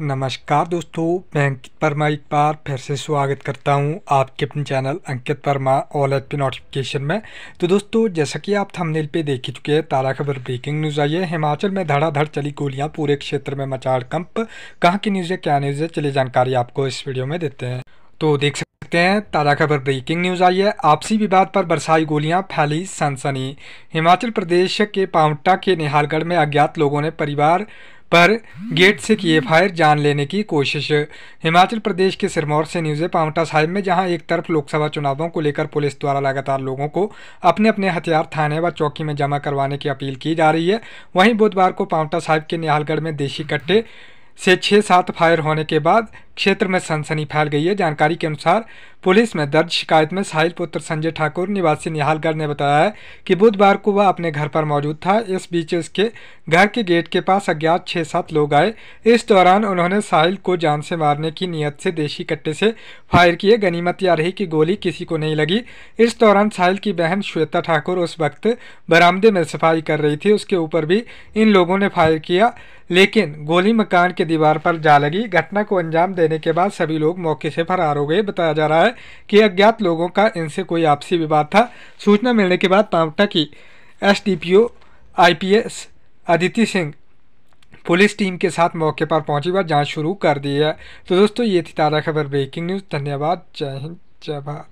नमस्कार दोस्तों मैं अंकित वर्मा एक बार फिर से स्वागत करता हूं आपके अपने चैनल अंकित वर्मा ऑल एच पी नोटिफिकेशन में तो दोस्तों जैसा कि आप थंबनेल पे देख ही चुके हैं ताज़ा खबर ब्रेकिंग न्यूज़ आई है हिमाचल में धड़ाधड़ चली गोलियां पूरे क्षेत्र में मचाड़ कंप कहाँ की न्यूज़ है क्या न्यूज़ है चलिए जानकारी आपको इस वीडियो में देते हैं तो देख सकते हैं ताज़ा खबर ब्रेकिंग न्यूज़ आई है आपसी विवाद पर बरसाई गोलियां फैली सनसनी हिमाचल प्रदेश के पावटा के निहालगढ़ में अज्ञात लोगों ने परिवार पर गेट से किए फायर जान लेने की कोशिश हिमाचल प्रदेश के सिरमौर से न्यूज़ है पावटा साहिब में जहां एक तरफ लोकसभा चुनावों को लेकर पुलिस द्वारा लगातार लोगों को अपने अपने हथियार थाने व चौकी में जमा करवाने की अपील की जा रही है वहीं बुधवार को पावटा साहिब के निहालगढ़ में देशी कट्टे से छः सात फायर होने के बाद क्षेत्र में सनसनी फैल गई है जानकारी के अनुसार पुलिस में दर्ज शिकायत में साहिल पुत्र संजय ठाकुर निवासी निहालगढ़ ने बताया है कि बुधवार को वह अपने घर पर मौजूद था इस बीच उसके घर के गेट के पास अज्ञात छह सात लोग आए इस दौरान उन्होंने साहिल को जान से मारने की नीयत से देशी कट्टे से फायर किए गनीमत यह रही कि गोली किसी को नहीं लगी इस दौरान साहिल की बहन श्वेता ठाकुर उस वक्त बरामदे में सफाई कर रही थी उसके ऊपर भी इन लोगों ने फायर किया लेकिन गोली मकान के दीवार पर जा लगी घटना को अंजाम दे देने के बाद सभी लोग मौके से फरार हो गए बताया जा रहा है कि अज्ञात लोगों का इनसे कोई आपसी विवाद था सूचना मिलने के बाद पावटा की SDPO IPS Aditi Singh police team के साथ मौके पर पहुंची व जांच शुरू कर दी है तो दोस्तों ये थी ताज़ा खबर ब्रेकिंग न्यूज़ धन्यवाद जय हिंद जय भारत